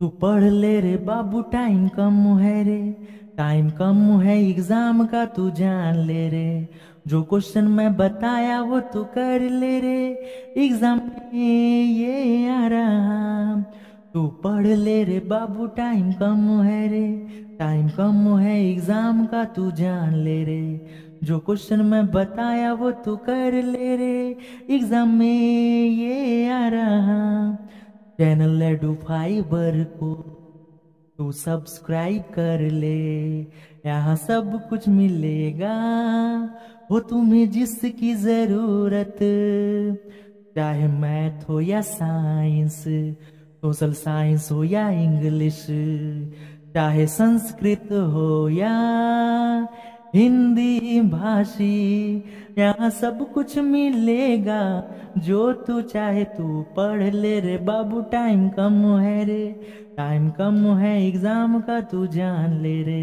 तू पढ़ ले रे बाबू टाइम कम है रे टाइम कम है एग्जाम का तू जान ले रे जो क्वेश्चन मैं बताया वो तू कर ले रे एग्जाम ये आराम तू पढ़ ले रे बाबू टाइम कम है रे टाइम कम है एग्जाम का तू जान ले रे जो क्वेश्चन मैं बताया वो तू कर ले रे एग्जाम में ये चैनल लड्डू फाइबर को तू तो सब्सक्राइब कर ले यहाँ सब कुछ मिलेगा वो तुम्हें जिसकी जरूरत चाहे मैथ हो या साइंस सोशल साइंस हो या इंग्लिश चाहे संस्कृत हो या हिंदी भाषी यहाँ सब कुछ मिलेगा जो तू चाहे तू पढ़ ले रे बाबू टाइम कम है रे टाइम कम है एग्जाम का तू जान ले रे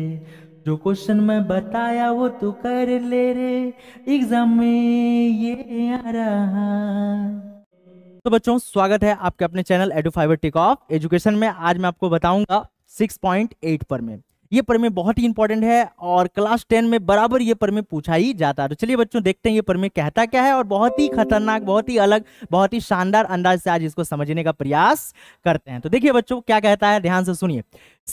जो क्वेश्चन मैं बताया वो तू कर ले रे एग्जाम में ये आ रहा तो बच्चों स्वागत है आपके अपने channel edu fiber tick of education में आज मैं आपको बताऊंगा 6.8 पर में ये परमे बहुत ही इंपॉर्टेंट है और क्लास टेन में बराबर ये परमे पूछा ही जाता है तो चलिए बच्चों देखते हैं ये परमे कहता क्या है और बहुत ही खतरनाक बहुत ही अलग बहुत ही शानदार अंदाज से आज इसको समझने का प्रयास करते हैं तो देखिए बच्चों क्या कहता है ध्यान से सुनिए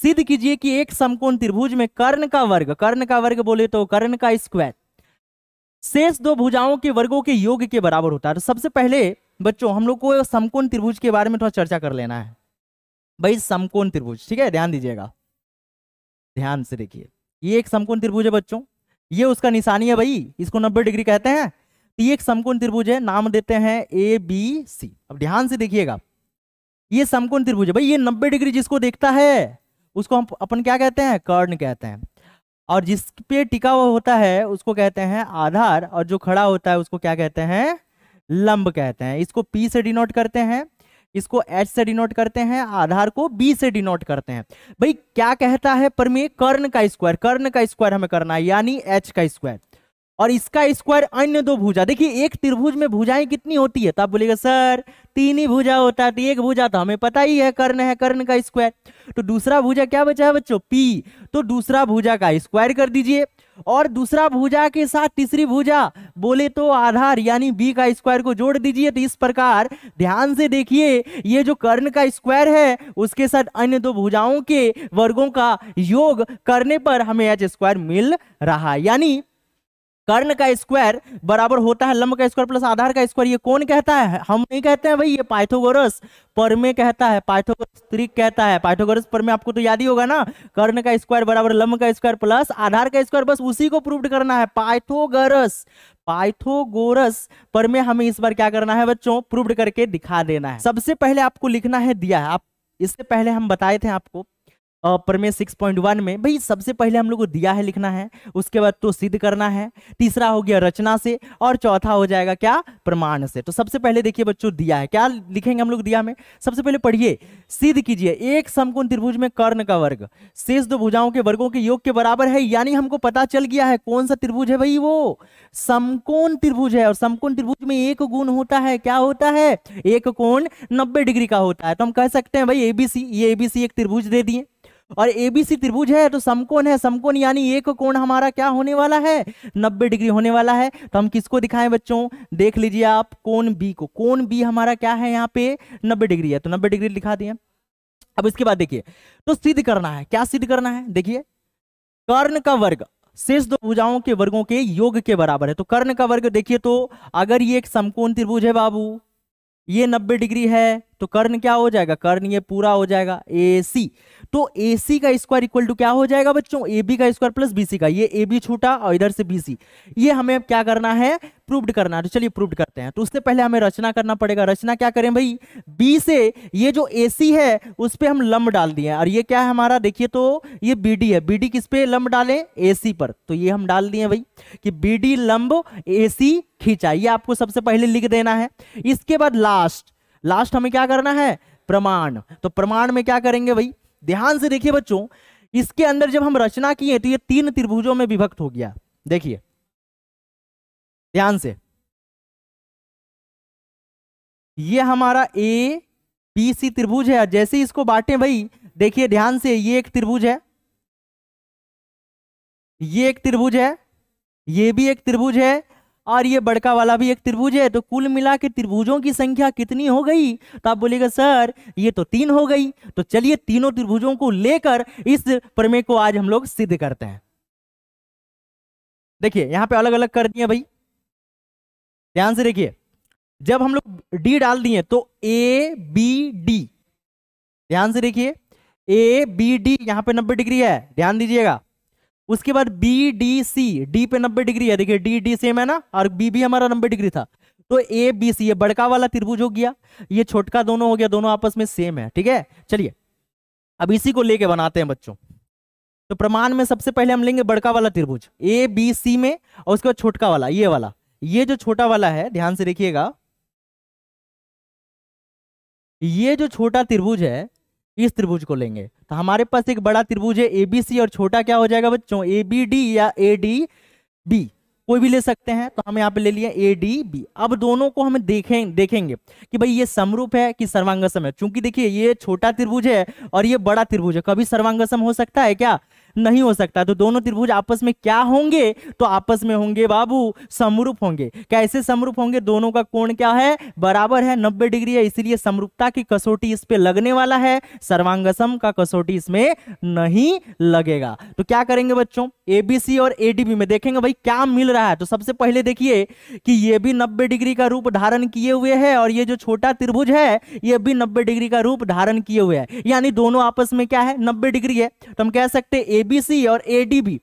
सिद्ध कीजिए कि एक समकोण त्रिभुज में कर्ण का वर्ग कर्ण का वर्ग बोले तो कर्ण का स्क्वायर शेष दो भुजाओं के वर्गों के योग के बराबर होता है तो सबसे पहले बच्चों हम लोग को समकोण त्रिभुज के बारे में थोड़ा चर्चा कर लेना है भाई समकोण त्रिभुज ठीक है ध्यान दीजिएगा ध्यान से देखिए ये एक समकोण त्रिभुज है बच्चों ये उसका निशानी है भाई इसको नब्बे डिग्री कहते हैं तो ये एक समकोण त्रिभुज है नाम देते हैं ए बी सी अब ध्यान से देखिएगा ये समकोण त्रिभुज है भाई ये नब्बे डिग्री जिसको देखता है उसको हम अपन क्या कहते हैं कर्ण कहते हैं और जिस पे टिका हुआ होता है उसको कहते हैं आधार और जो खड़ा होता है उसको क्या कहते हैं लंब कहते हैं इसको पी से डिनोट करते हैं इसको एच से डिनोट करते हैं आधार को बी से डिनोट करते हैं भाई क्या कहता है परमे कर्ण का स्क्वायर कर्ण का स्क्वायर हमें करना है यानी एच का स्क्वायर और इसका स्क्वायर अन्य दो भुजा देखिए एक त्रिभुज में भुजाएं कितनी होती है तब बोलेगा सर तीन ही भुजा होता है तो एक भुजा तो हमें पता ही है कर्ण है कर्ण का स्क्वायर तो दूसरा भुजा क्या बचा है बच्चों पी तो दूसरा भुजा का स्क्वायर कर दीजिए और दूसरा भुजा के साथ तीसरी भुजा बोले तो आधार यानी बी का स्क्वायर को जोड़ दीजिए तो इस प्रकार ध्यान से देखिए ये जो कर्ण का स्क्वायर है उसके साथ अन्य दो भुजाओं के वर्गों का योग करने पर हमें एच स्क्वायर मिल रहा यानी कर्ण का स्क्वायर बराबर होता है लंब का स्क्वायर प्लस आधार का स्क्वायर ये कौन कहता है हम नहीं कहते हैं भाई ये पाइथोगोरस परमे कहता है पाइथोगोरस त्रिक कहता है पाइथोगोरस परमे आपको तो याद ही होगा ना कर्ण का स्क्वायर बराबर लंब का स्क्वायर प्लस आधार का स्क्वायर बस उसी को प्रूव करना है पाइथोगोरस पाइथोगोरस परमे हमें इस बार क्या करना है बच्चों प्रूव करके दिखा देना है सबसे पहले आपको लिखना है दिया है आप इससे पहले हम बताए थे आपको पॉइंट 6.1 में भाई सबसे पहले हम लोग को दिया है लिखना है उसके बाद तो सिद्ध करना है तीसरा हो गया रचना से और चौथा हो जाएगा क्या प्रमाण से तो सबसे पहले देखिए बच्चों दिया है क्या लिखेंगे हम लोग दिया में सबसे पहले पढ़िए सिद्ध कीजिए एक समकोण त्रिभुज में कर्ण का वर्ग शेष दो भुजाओं के वर्गों के योग के बराबर है यानी हमको पता चल गया है कौन सा त्रिभुज है भाई वो समकोण त्रिभुज है और समकोण त्रिभुज में एक गुण होता है क्या होता है एक कोण नब्बे डिग्री का होता है तो हम कह सकते हैं भाई एबीसी ये एबीसी एक त्रिभुज दे दिए और एबीसी त्रिभुज है तो समकोण है समकोण यानी एक कोण हमारा क्या होने वाला है नब्बे डिग्री होने वाला है तो हम किसको दिखाएं बच्चों देख लीजिए आप कोण बी को कोण बी हमारा क्या है यहाँ पे नब्बे डिग्री है तो नब्बे डिग्री दिखा दिए अब इसके बाद देखिए तो सिद्ध करना है क्या सिद्ध करना है देखिए कर्ण का वर्ग शेष दो भुजाओं के वर्गों के योग के बराबर है तो कर्ण का वर्ग देखिए तो अगर ये एक समकोण त्रिभुज है बाबू ये नब्बे डिग्री है तो कर्ण क्या हो जाएगा कर्ण ये पूरा हो जाएगा ए सी तो ए सी का स्क्वायर इक्वल टू क्या हो जाएगा बच्चों ए बी का स्क्वायर प्लस बी सी का ये ए बी छूटा और इधर से बी सी ये हमें अब क्या करना है प्रूव्ड करना है तो चलिए प्रूव्ड करते हैं तो उससे पहले हमें रचना करना पड़ेगा रचना क्या करें भाई बी से ये जो ए सी है उस पर हम लंब डाल दिए और ये क्या है हमारा देखिए तो ये बी डी है बी डी किस पे लंब डालें ए सी पर तो ये हम डाल दिए भाई कि बी डी लंब ए सी खींचा ये आपको सबसे पहले लिख देना है इसके बाद लास्ट लास्ट हमें क्या करना है प्रमाण तो प्रमाण में क्या करेंगे भाई ध्यान से देखिए बच्चों इसके अंदर जब हम रचना किए तो ये तीन त्रिभुजों में विभक्त हो गया देखिए ध्यान से ये हमारा ए बी सी त्रिभुज है जैसे इसको बांटे भाई देखिए ध्यान से ये एक त्रिभुज है ये एक त्रिभुज है ये भी एक त्रिभुज है और ये बड़का वाला भी एक त्रिभुज है तो कुल मिला के त्रिभुजों की संख्या कितनी हो गई तो आप बोलेगा सर ये तो तीन हो गई तो चलिए तीनों त्रिभुजों को लेकर इस प्रमेय को आज हम लोग सिद्ध करते हैं देखिए यहां पे अलग अलग कर दिए भाई ध्यान से देखिए जब हम लोग डी डाल दिए तो ए बी डी ध्यान से देखिए ए बी डी यहां पर नब्बे डिग्री है ध्यान दीजिएगा उसके बाद बी डी सी डी पे नब्बे डिग्री है देखिए डी डी सेम है ना और बी भी हमारा नब्बे डिग्री था तो ए बी सी ये बड़का वाला त्रिभुज हो गया ये छोटका दोनों हो गया दोनों आपस में सेम है ठीक है चलिए अब इसी को लेके बनाते हैं बच्चों तो प्रमाण में सबसे पहले हम लेंगे बड़का वाला त्रिभुज ए बी सी में और उसके बाद छोटका वाला ये वाला ये जो छोटा वाला है ध्यान से देखिएगा ये जो छोटा त्रिभुज है इस त्रिभुज को लेंगे तो हमारे पास एक बड़ा त्रिभुज है एबीसी और छोटा क्या हो जाएगा बच्चों ए बी डी या ए डी बी कोई भी ले सकते हैं तो हम यहाँ पे ले लिया ए डी बी अब दोनों को हम देखें देखेंगे कि भाई ये समरूप है कि सर्वांगसम है क्योंकि देखिए ये छोटा त्रिभुज है और ये बड़ा त्रिभुज है कभी सर्वांगसम हो सकता है क्या नहीं हो सकता तो दोनों त्रिभुज आपस में क्या होंगे तो आपस में होंगे बाबू समरूप होंगे कैसे समरूप होंगे दोनों का कोण क्या है बराबर है नब्बे डिग्री है इसलिए समरूपता की कसौटी इस पे लगने वाला है सर्वांगसम का कसौटी इसमें नहीं लगेगा तो क्या करेंगे बच्चों एबीसी और एडीबी में देखेंगे भाई क्या मिल रहा है तो सबसे पहले देखिए कि ये भी नब्बे डिग्री का रूप धारण किए हुए है और ये जो छोटा त्रिभुज है ये भी नब्बे डिग्री का रूप धारण किए हुए है यानी दोनों आपस में क्या है नब्बे डिग्री है तो हम कह सकते हैं एबीसी और एडीबी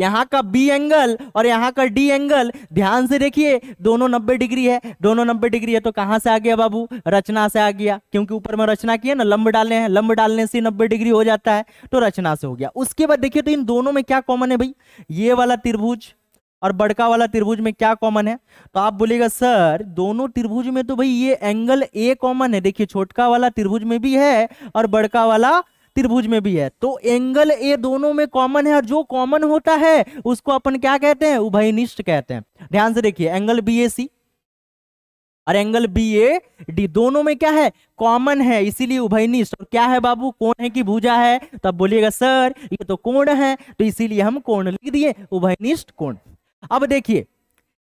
यहाँ का बी एंगल और यहाँ का डी एंगल ध्यान से देखिए दोनों 90 डिग्री है दोनों 90 डिग्री है तो कहाँ से आ गया बाबू रचना से आ गया क्योंकि ऊपर में रचना की है ना लंब डालने हैं लंब डालने से 90 डिग्री हो जाता है तो रचना से हो गया उसके बाद देखिए तो इन दोनों में क्या कॉमन है भाई ये वाला त्रिभुज और बड़का वाला त्रिभुज में क्या कॉमन है तो आप बोलेगा सर दोनों त्रिभुज में तो भाई ये एंगल ए कॉमन है देखिए छोटका वाला त्रिभुज में भी है और बड़का वाला त्रिभुज में भी है तो एंगल ए दोनों में कॉमन है और जो कॉमन होता है उसको अपन क्या कहते हैं उभयनिष्ठ कहते हैं ध्यान से देखिए एंगल बी ए सी और एंगल बी ए डी दोनों में क्या है कॉमन है इसीलिए उभयनिष्ठ और तो क्या है बाबू कोण है कि भुजा है तो आप बोलिएगा सर ये तो कोण है तो इसीलिए हम कोण लिख दिए उभयनिष्ठ कोण अब देखिए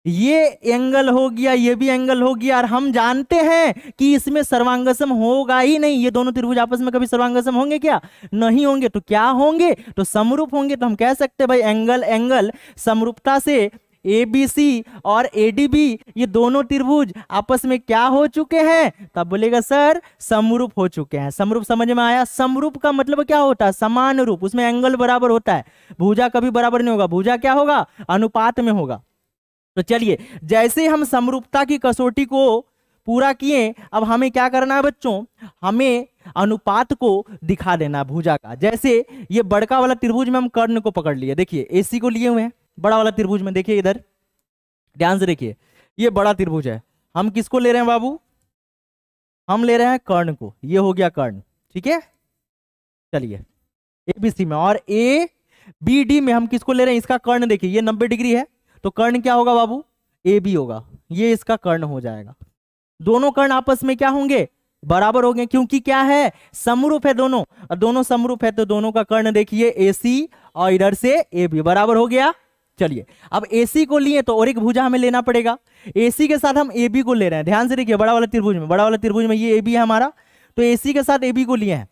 ये एंगल हो गया ये भी एंगल हो गया और हम जानते हैं कि इसमें सर्वांगसम होगा ही नहीं ये दोनों त्रिभुज आपस में कभी सर्वांगसम होंगे क्या नहीं होंगे तो क्या होंगे तो समरूप होंगे तो हम कह सकते हैं भाई एंगल एंगल समरूपता से ए बी सी और ए डी बी ये दोनों त्रिभुज आपस में क्या हो चुके हैं तब बोलेगा सर समरूप हो चुके हैं समरूप समझ में आया समरूप का मतलब क्या होता है समान रूप उसमें एंगल बराबर होता है भूजा कभी बराबर नहीं होगा भूजा क्या होगा अनुपात में होगा तो चलिए जैसे हम समरूपता की कसौटी को पूरा किए अब हमें क्या करना है बच्चों हमें अनुपात को दिखा देना भुजा का जैसे ये बड़का वाला त्रिभुज में हम कर्ण को पकड़ लिए देखिए एसी को लिए हुए हैं बड़ा वाला त्रिभुज में देखिए इधर ध्यान से देखिए ये बड़ा त्रिभुज है हम किसको ले रहे हैं बाबू हम ले रहे हैं कर्ण को ये हो गया कर्ण ठीक है चलिए ए बी सी में और ए बी डी में हम किसको ले रहे हैं इसका कर्ण देखिए ये नब्बे डिग्री है तो कर्ण क्या होगा बाबू ए बी होगा ये इसका कर्ण हो जाएगा दोनों कर्ण आपस में क्या होंगे बराबर हो गए क्योंकि क्या है समरूप है दोनों और दोनों समरूप है तो दोनों का कर्ण देखिए ए सी और इधर से ए बी बराबर हो गया चलिए अब एसी को लिए तो और एक भुजा हमें लेना पड़ेगा सी के साथ हम बी को ले रहे हैं ध्यान से देखिए बड़ा वाला त्रिभुज में बड़ा वाला त्रिभुज में ये बी है हमारा तो एसी के साथ बी को लिए हैं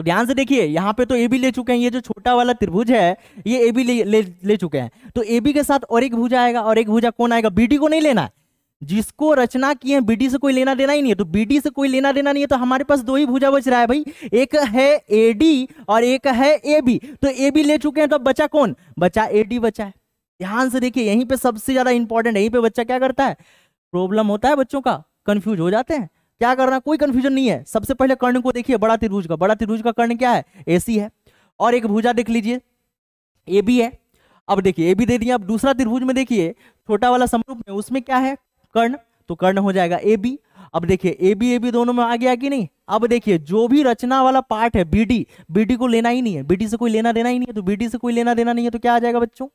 तो ध्यान से देखिए यहाँ पे तो ए बी ले चुके हैं ये जो छोटा वाला त्रिभुज है ये ए बी ले, ले ले चुके हैं तो ए बी के साथ और एक भुजा आएगा और एक भुजा कौन आएगा बी डी को नहीं लेना जिसको रचना की है बीडी से कोई लेना देना ही नहीं है तो बीडी से कोई लेना देना नहीं है तो हमारे पास दो ही भुजा बच रहा है भाई एक है एडी और एक है ए बी तो ए बी ले चुके हैं तो बचा कौन बचा एडी बचा है ध्यान से देखिए यहीं पे सबसे ज्यादा इंपॉर्टेंट यहीं पे बच्चा क्या करता है प्रॉब्लम होता है बच्चों का कंफ्यूज हो जाते हैं क्या करना कोई कंफ्यूजन नहीं है सबसे पहले कर्ण को देखिए बड़ा त्रिभुज का बड़ा त्रिभुज का कर्ण क्या है एसी है और एक भुजा देख लीजिए ए बी है अब देखिए ए बी दे दिया अब दूसरा त्रिभुज में देखिए छोटा वाला समरूप में उसमें क्या है कर्ण तो कर्ण हो जाएगा ए बी अब देखिए ए बी ए बी दोनों में आ गया कि नहीं अब देखिए जो भी रचना वाला पार्ट है बी डी को लेना ही नहीं है डी से कोई लेना देना ही नहीं है तो डी से कोई लेना देना नहीं है तो क्या आ जाएगा बच्चों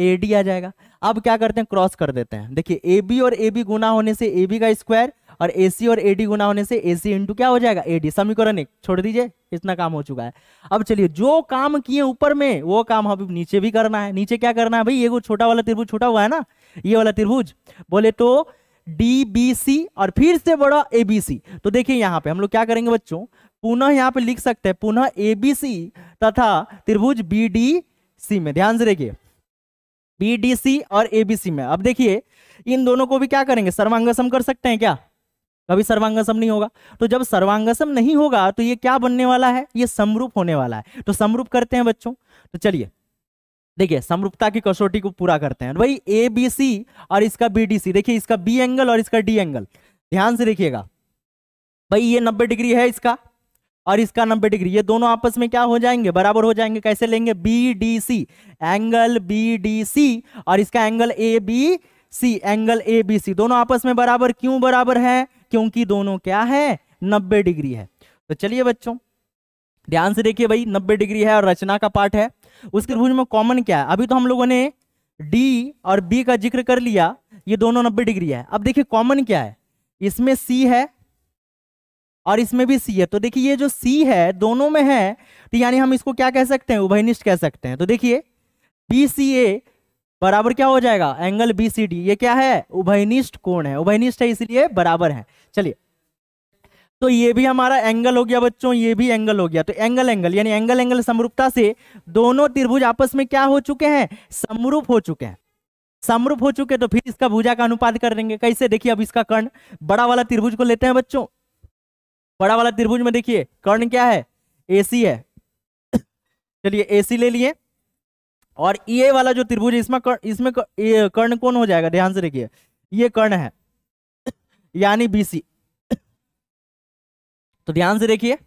ए डी आ जाएगा अब क्या करते हैं क्रॉस कर देते हैं देखिए ए बी और ए बी गुना होने से ए बी का स्क्वायर और ए सी और ए डी गुना होने से ए सी इंटू क्या हो जाएगा ए डी समीकरण एक छोड़ दीजिए इतना काम हो चुका है अब चलिए जो काम किए ऊपर में वो काम हम नीचे भी करना है नीचे क्या करना है भाई ये वो छोटा वाला त्रिभुज छोटा हुआ है ना ये वाला त्रिभुज बोले तो डी बी सी और फिर से बड़ा ए बी सी तो देखिए यहाँ पे हम लोग क्या करेंगे बच्चों पुनः यहाँ पे लिख सकते हैं पुनः ए बी सी तथा त्रिभुज बी डी सी में ध्यान से देखिए सी और एबीसी में अब देखिए इन दोनों को भी क्या करेंगे सर्वांगसम कर सकते हैं क्या कभी सर्वांगसम नहीं होगा तो जब सर्वांगसम नहीं होगा तो ये क्या बनने वाला है ये समरूप होने वाला है तो समरूप करते हैं बच्चों तो चलिए देखिए समरूपता की कसौटी को पूरा करते हैं वही ए बी सी और इसका बी डी सी देखिए इसका बी एंगल और इसका डी एंगल ध्यान से देखिएगा भाई ये नब्बे डिग्री है इसका और इसका नब्बे डिग्री ये दोनों आपस में क्या हो जाएंगे बराबर हो जाएंगे कैसे लेंगे B D C angle B D C और इसका angle A B C angle A B C दोनों आपस में बराबर क्यों बराबर है क्योंकि दोनों क्या है नब्बे डिग्री है तो चलिए बच्चों ध्यान से देखिए भाई नब्बे डिग्री है और रचना का पार्ट है उसके भूज में कॉमन क्या है अभी तो हम लोगों ने डी और बी का जिक्र कर लिया ये दोनों नब्बे डिग्री है अब देखिए कॉमन क्या है इसमें सी है और इसमें भी सी है तो देखिए ये जो सी है दोनों में है तो यानी हम इसको क्या कह सकते हैं उभयनिष्ठ कह सकते हैं तो देखिए बी सी ए बराबर क्या हो जाएगा एंगल बी सी डी ये क्या है उभयनिष्ठ कोण है उभयनिष्ठ है इसलिए बराबर है चलिए तो ये भी हमारा एंगल हो गया बच्चों ये भी एंगल हो गया तो एंगल एंगल यानी एंगल एंगल समरूपता से दोनों त्रिभुज आपस में क्या हो चुके हैं समरूप हो चुके हैं समरूप हो चुके तो फिर इसका भुजा का अनुपात कर देंगे कैसे देखिए अब इसका कर्ण बड़ा वाला त्रिभुज को लेते हैं बच्चों बड़ा वाला त्रिभुज में देखिए कर्ण क्या है एसी है चलिए एसी ले लिए और ये e वाला जो त्रिभुज है इसमें कर, इसमें कर्ण कौन हो जाएगा ध्यान से देखिए ये कर्ण है यानी बीसी तो ध्यान से देखिए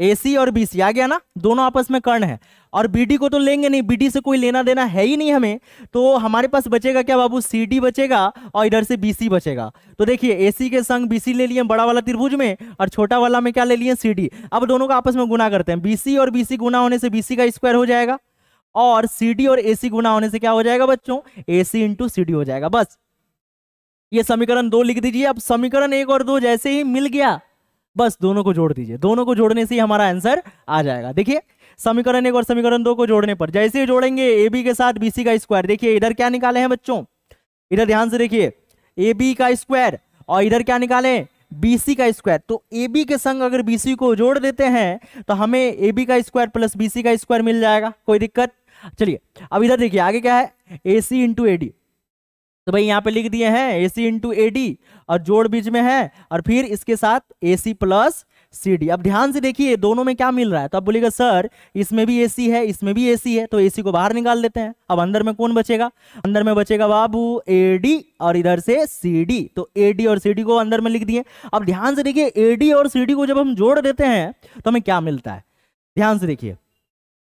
एसी और बीसी आ गया ना दोनों आपस में कर्ण है और बीडी को तो लेंगे नहीं बीडी से कोई लेना देना है ही नहीं हमें तो हमारे पास बचेगा क्या बाबू सीडी बचेगा और इधर से बीसी बचेगा तो देखिए एसी के संग बीसी ले लिए बड़ा वाला त्रिभुज में और छोटा वाला में क्या ले लिए सीडी अब दोनों का आपस में गुना करते हैं बीसी और बीसी गुना होने से बीसी का स्क्वायर हो जाएगा और सीडी और एसी गुना होने से क्या हो जाएगा बच्चों एसी इंटू सीडी हो जाएगा बस ये समीकरण दो लिख दीजिए अब समीकरण एक और दो जैसे ही मिल गया बस दोनों को जोड़ दीजिए दोनों को जोड़ने से ही हमारा आंसर आ जाएगा देखिए समीकरण एक और समीकरण दो को जोड़ने पर जैसे ही जोड़ेंगे ए बी के साथ बी सी का स्क्वायर देखिए इधर क्या निकाले हैं बच्चों इधर ध्यान से देखिए ए बी का स्क्वायर और इधर क्या निकाले बीसी का स्क्वायर तो ए बी के संग अगर बीसी को जोड़ देते हैं तो हमें ए बी का स्क्वायर प्लस बीसी का स्क्वायर मिल जाएगा कोई दिक्कत चलिए अब इधर देखिए आगे क्या है ए सी इंटू ए डी तो भाई यहाँ पे लिख दिए हैं ए सी इंटू ए डी और जोड़ बीच में है और फिर इसके साथ ए सी प्लस सी डी अब ध्यान से देखिए दोनों में क्या मिल रहा है तो आप बोलेगा सर इसमें भी ए सी है इसमें भी ए सी है तो ए सी को बाहर निकाल देते हैं अब अंदर में कौन बचेगा अंदर में बचेगा बाबू ए डी और इधर से सी डी तो ए डी और सी डी को अंदर में लिख दिए अब ध्यान से देखिए ए डी और सी डी को जब हम जोड़ देते हैं तो हमें क्या मिलता है ध्यान से देखिए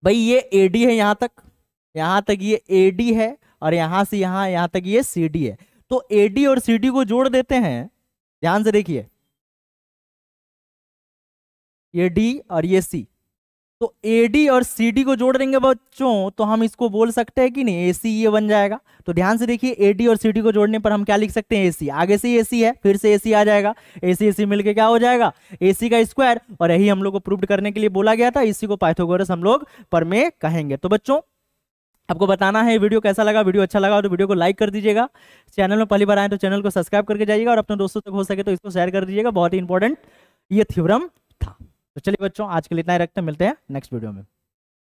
भाई ये ए डी है यहाँ तक यहाँ तक ये ए डी है और यहां से यहां यहाँ तक ये सी डी है तो ए डी और सी डी को जोड़ देते हैं ध्यान से देखिए ये डी और ये सी तो ए डी और सी डी को जोड़ देंगे बच्चों तो हम इसको बोल सकते हैं कि नहीं ए सी ये बन जाएगा तो ध्यान से देखिए ए डी और सी डी को जोड़ने पर हम क्या लिख सकते हैं ए सी आगे से ए सी है फिर से ए सी आ जाएगा ए सी ए सी मिलकर क्या हो जाएगा ए सी का स्क्वायर और यही हम लोग को प्रूव करने के लिए बोला गया था इसी को पाइथोगोरस हम लोग पर में कहेंगे तो बच्चों आपको बताना है वीडियो कैसा लगा वीडियो अच्छा लगा तो वीडियो को लाइक कर दीजिएगा चैनल में पहली बार आए तो चैनल को सब्सक्राइब करके जाइएगा और अपने दोस्तों तक हो सके तो इसको शेयर कर दीजिएगा बहुत ही इंपॉर्टेंट ये थ्योरम था तो चलिए बच्चों आज के लिए इतना ही रखते हैं मिलते हैं नेक्स्ट वीडियो में